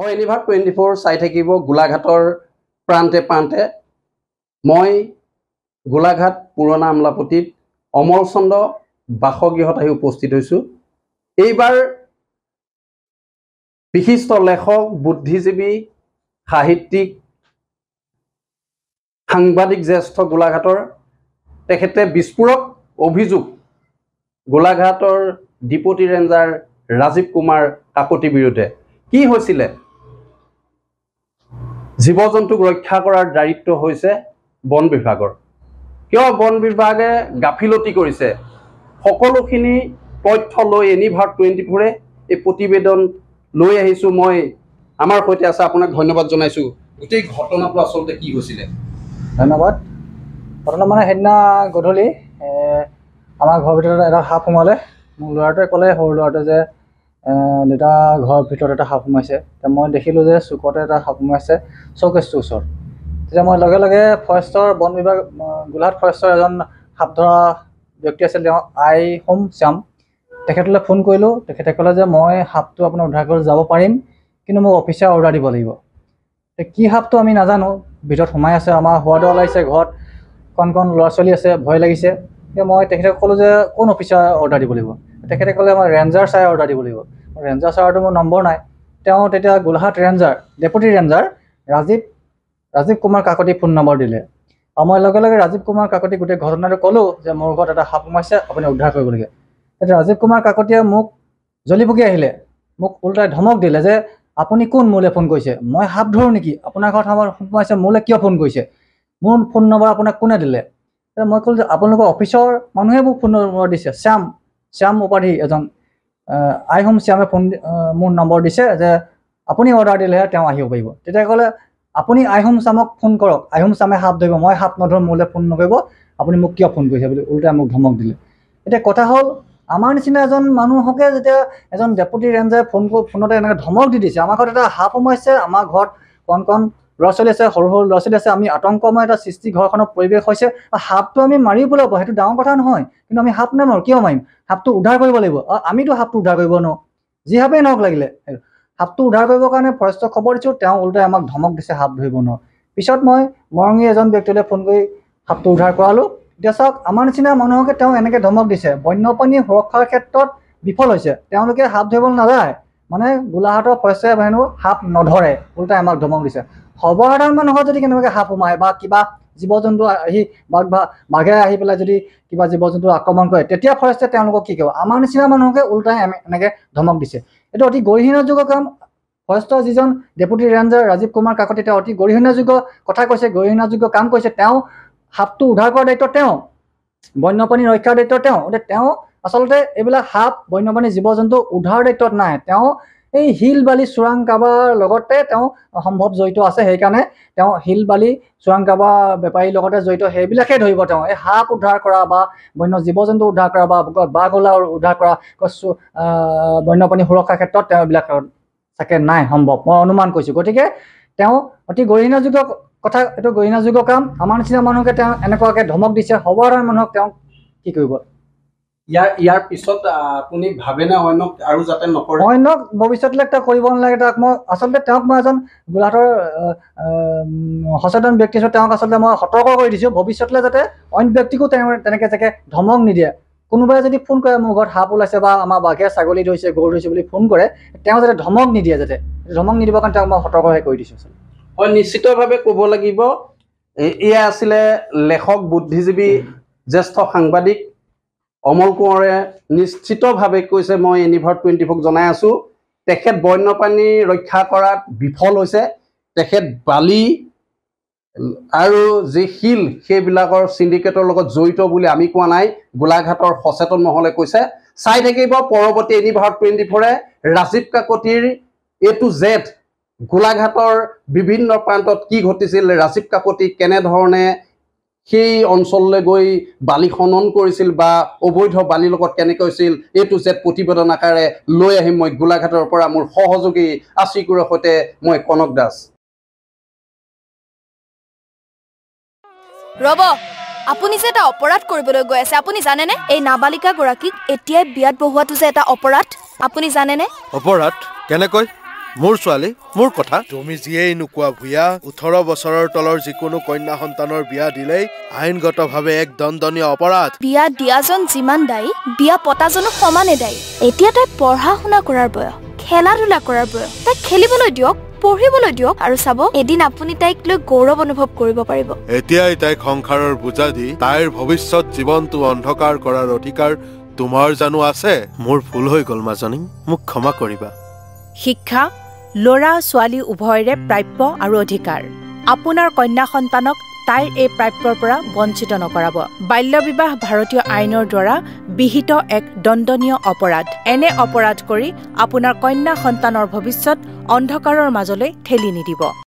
হয় এনিভাৰ twenty four চাই থাকিব গোলাঘাটৰ প্ৰান্তে প্ৰান্তে মই গোলাঘাট পুৰণা আমলাপতিত অমলচন্দ বাসগৃহত আহি উপস্থিত হৈছোঁ এইবাৰ বিশিষ্ট লেখক বুদ্ধিজীৱী সাহিত্যিক সাংবাদিক জ্যেষ্ঠ গোলাঘাটৰ তেখেতে বিস্ফোৰক অভিযোগ গোলাঘাটৰ ডিপুটি ৰেঞ্জাৰ ৰাজীৱ কুমাৰ কাকতিৰ বিৰুদ্ধে কি হৈছিলে জীৱ জন্তুক ৰক্ষা কৰাৰ দায়িত্ব হৈছে বন বিভাগৰ কিয় বন বিভাগে গাফিলতি কৰিছে সকলোখিনি তথ্য লৈ এনিভাৰ টুৱেণ্টি ফ'ৰে এই প্ৰতিবেদন লৈ আহিছোঁ মই আমাৰ সৈতে আছে আপোনাক ধন্যবাদ জনাইছোঁ গোটেই ঘটনাটো আচলতে কি হৈছিলে ধন্যবাদ ঘটনা মানে সেইদিনা গধূলি আমাৰ ঘৰৰ ভিতৰত এটা সাপ সোমালে মোৰ ল'ৰাটোৱে ক'লে সৰু ল'ৰাটোৱে যে দেউতা ঘৰৰ ভিতৰত এটা সাপ সোমাইছে মই দেখিলোঁ যে চুকতে এটা সাপ সোমাইছে চৌকেছটোৰ ওচৰত তেতিয়া মই লগে লগে ফৰেষ্টৰ বন বিভাগ গোলাঘাট ফৰেষ্টৰ এজন সাপ ধৰা ব্যক্তি আছিল তেওঁ আই হোম শ্যাম তেখেতলৈ ফোন কৰিলোঁ তেখেতে ক'লে যে মই সাপটো আপোনাৰ উদ্ধাৰ কৰিবলৈ যাব পাৰিম কিন্তু মোক অফিচাৰ অৰ্ডাৰ দিব লাগিব কি সাপটো আমি নাজানো ভিতৰত সোমাই আছে আমাৰ সোৱাদ ওলাইছে ঘৰত কণ কণ ল'ৰা ছোৱালী আছে ভয় লাগিছে এতিয়া মই তেখেতক ক'লোঁ যে কোন অফিচাৰ অৰ্ডাৰ দিব লাগিব তেখেতে ক'লে আমাৰ ৰেঞ্জাৰ ছাৰে অৰ্ডাৰ দিব লাগিব ৰেঞ্জাৰ ছাৰৰতো মোৰ নম্বৰ নাই তেওঁ তেতিয়া Golaghat ranger deputy ranger Rajiv Rajiv Kumar Kakati phone number দিলে আৰু মই লগে লগে ৰাজীৱ কুমাৰ কাকতি গোটেই ঘটনাটো ক'লোঁ যে মোৰ ঘৰত এটা সাপ সোমাইছে আপুনি উদ্ধাৰ কৰিব লাগে এতিয়া ৰাজীৱ কুমাৰ কাকতিয়ে মোক জ্বলিপুকি আহিলে মোক ওলোটাই ধমক দিলে যে আপুনি কোন মোলৈ ফোন কৰিছে মই সাপ ধৰোঁ নেকি আপোনাৰ ঘৰত সাপ সোমাইছে মোলৈ কিয় ফোন কৰিছে মোৰ ফোন নম্বৰ আপোনাক কোনে দিলে মই ক'লোঁ যে আপোনালোকৰ অফিচৰ মানুহে মোক ফোন নম্বৰ দিছে শ্যাম শ্যাম উপাধি এজন আই হোম শ্যামে ফোন মোৰ নম্বৰ দিছে যে আপুনি অৰ্ডাৰ দিলেহে তেওঁ আহিব পাৰিব তেতিয়া ক'লে আপুনি আই হোম শ্যামক ফোন কৰক আই হোম শ্যামে হাত ধৰিব মই হাত নধৰোঁ মোলৈ ফোন নকৰিব আপুনি মোক কিয় ফোন কৰিছে বুলি ওলোটাই মোক ধমক দিলে এতিয়া কথা হ'ল আমাৰ নিচিনা এজন মানুহকে যেতিয়া এজন ডেপুটি ৰেঞ্জাৰে ফোন ফোনতে এনেকৈ ধমক দি দিছে আমাৰ ঘৰত এটা সাপ সমস্যা আমাৰ ঘৰত কণ কণ ল'ৰা ছোৱালী আছে সৰু সৰু ল'ৰা ছোৱালী আছে আমি আতংকময় এটা সৃষ্টি ঘৰখনৰ পৰিৱেশ হৈছে আৰু সাপটো আমি মাৰিব লাগিব সেইটো ডাঙৰ কথা নহয় কিন্তু আমি সাপ নামাৰোঁ কিয় মাৰিম সাপটো উদ্ধাৰ কৰিব লাগিব আৰু আমিতো সাপটো উদ্ধাৰ কৰিব নোৱাৰোঁ যি সাপেই নহওক লাগিলে সাপটো উদ্ধাৰ কৰিবৰ কাৰণে ফৰেষ্টক খবৰ দিছোঁ তেওঁ ওলোটাই আমাক ধমক দিছে সাপ ধৰিব নোৱাৰোঁ পিছত মই মৰঙি এজন ব্যক্তিলৈ ফোন কৰি সাপটো উদ্ধাৰ কৰালোঁ এতিয়া চাওক আমাৰ নিচিনা মানুহকে তেওঁ এনেকৈ ধমক দিছে বন্যপ্ৰাণী সুৰক্ষাৰ ক্ষেত্ৰত বিফল হৈছে তেওঁলোকে সাপ ধৰিবলৈ নাযায় মানে গোলাঘাটৰ শস্য বাহিনীও সাপ নধৰে ওলোটাই আমাক ধমক দিছে সৰ্বসাধাৰণ মানুহৰ যদি কেনেবাকৈ সাপ সোমায় বা কিবা জীৱ জন্তু আহি বাঘ বা বাঘে আহি পেলাই যদি কিবা জীৱ জন্তু আক্ৰমণ কৰে তেতিয়া ফৰেষ্টে তেওঁলোকক কি কৰিব আমাৰ নিচিনা মানুহকে ওলোটাই এনেকৈ ধমক দিছে এইটো অতি গৰিহীনযোগ্য কাম ফৰেষ্টৰ যিজন ডেপুটি ৰেঞ্জাৰ ৰাজীৱ কুমাৰ কাকতি তেওঁ অতি গৰিহণাযোগ্য কথা কৈছে গৰিহণাযোগ্য কাম কৈছে তেওঁ সাপটো উদ্ধাৰ কৰাৰ দায়িত্ব তেওঁ বন্যপ্ৰাণী ৰক্ষাৰ দায়িত্ব তেওঁ গতিকে তেওঁ আচলতে এইবিলাক সাপ বন্যপ্ৰাণী জীৱ জন্তু উদ্ধাৰ দায়িত্বত নাই তেওঁ এই শিল বালি চোৰাং কাবাৰ লগতে তেওঁ সম্ভৱ জড়িত আছে সেইকাৰণে তেওঁ শিল বালি চোৰাং কাবা বেপাৰীৰ লগতে জড়িত সেইবিলাকে ধৰিব তেওঁ এই সাপ উদ্ধাৰ কৰা বা বন্য জীৱ জন্তু উদ্ধাৰ কৰা বা বাঘ ওলা উদ্ধাৰ কৰা বন্যপ্ৰাণী সুৰক্ষাৰ ক্ষেত্ৰত তেওঁ এইবিলাক চাগে নাই সম্ভৱ মই অনুমান কৰিছোঁ গতিকে তেওঁ অতি গৰিহণাযোগ্য কথা এইটো গৰিহণাযোগ্য কাম আমাৰ নিচিনা মানুহকে তেওঁ এনেকুৱাকৈ ধমক দিছে সৰ্বসাধাৰণ মানুহক তেওঁ কি কৰিব ইয়াৰ ইয়াৰ পিছত আপুনি ভৱিষ্যতলৈ কৰিব নালাগে কৰি দিছোঁ ভৱিষ্যতলৈ যাতে অইন ব্যক্তিকো ধমক নিদিয়ে কোনোবাই যদি ফোন কৰে মোৰ ঘৰত সাপ ওলাইছে বা আমাৰ বাঘে ছাগলী ধৰিছে গৰু ধৰিছে বুলি ফোন কৰে তেওঁ যাতে ধমক নিদিয়ে যাতে ধমক নিদিব কাৰণে তেওঁক মই সতৰ্কহে কৰি দিছোঁ আচলতে হয় নিশ্চিতভাৱে ক'ব লাগিব এয়া আছিলে লেখক বুদ্ধিজীৱী জ্যেষ্ঠ সাংবাদিক অমল কোঁৱৰে নিশ্চিতভাৱে কৈছে মই ইউনিভাৰ টুৱেণ্টি ফ'ৰক জনাই আছোঁ তেখেত বন্যপ্ৰাণী ৰক্ষা কৰাত বিফল হৈছে তেখেত বালি আৰু যি শিল সেইবিলাকৰ চিণ্ডিকেটৰ লগত জড়িত বুলি আমি কোৱা নাই গোলাঘাটৰ সচেতন মহলে কৈছে চাই থাকিব পৰৱৰ্তী ইউনিভাৰ টুৱেণ্টি ফ'ৰে ৰাজীৱ কাকতিৰ এ টু জেড গোলাঘাটৰ বিভিন্ন প্ৰান্তত কি ঘটিছিল ৰাজীৱ কাকতি কেনেধৰণে সেই অঞ্চললৈ গৈ বালি খনন কৰিছিল বা অবৈধ বালিৰ লগত কেনেকৈ হৈছিল এইটো জেট প্ৰতিবেদন আকাৰে লৈ আহিম মই গোলাঘাটৰ পৰা মোৰ সহযোগী আশিকুৰৰ সৈতে মই কনক দাস ৰব আপুনি যে এটা অপৰাধ কৰিবলৈ গৈ আছে আপুনি জানেনে এই নাবালিকাগৰাকীক এতিয়াই বিয়াত বহোৱাটো যে এটা অপৰাধ আপুনি জানেনে অপৰাধ কেনেকৈ মোৰ ছোৱালী মোৰ কথা তুমি যিয়েই নোকোৱা ভূঞা ওঠৰ বছৰৰ তলৰ যিকোনো কন্যা সন্তানৰ বিয়া দিলেই আইনগত ভাৱে এক দণ্ডনীয় অপৰাধ বিয়া দিয়াজন যিমান দায়ী বিয়া পতাজনো সমানে দায়ী এতিয়া তাই পঢ়া শুনা কৰাৰ বয়স খেলা ধূলা কৰাৰ বয়স তাইক খেলিবলৈ দিয়ক পঢ়িবলৈ দিয়ক আৰু চাব এদিন আপুনি তাইক লৈ গৌৰৱ অনুভৱ কৰিব পাৰিব এতিয়াই তাইক সংসাৰৰ বুজা দি তাইৰ ভৱিষ্যত জীৱনটো অন্ধকাৰ কৰাৰ অধিকাৰ তোমাৰ জানো আছে মোৰ ভুল হৈ গল মাজনী মোক ক্ষমা কৰিবা শিক্ষা ল'ৰা ছোৱালী উভয়ৰে প্ৰাপ্য আৰু অধিকাৰ আপোনাৰ কন্যা সন্তানক তাইৰ এই প্ৰাপ্যৰ পৰা বঞ্চিত নকৰাব বাল্যবিবাহ ভাৰতীয় আইনৰ দ্বাৰা বিহিত এক দণ্ডনীয় অপৰাধ এনে অপৰাধ কৰি আপোনাৰ কন্যা সন্তানৰ ভৱিষ্যত অন্ধকাৰৰ মাজলৈ ঠেলি নিদিব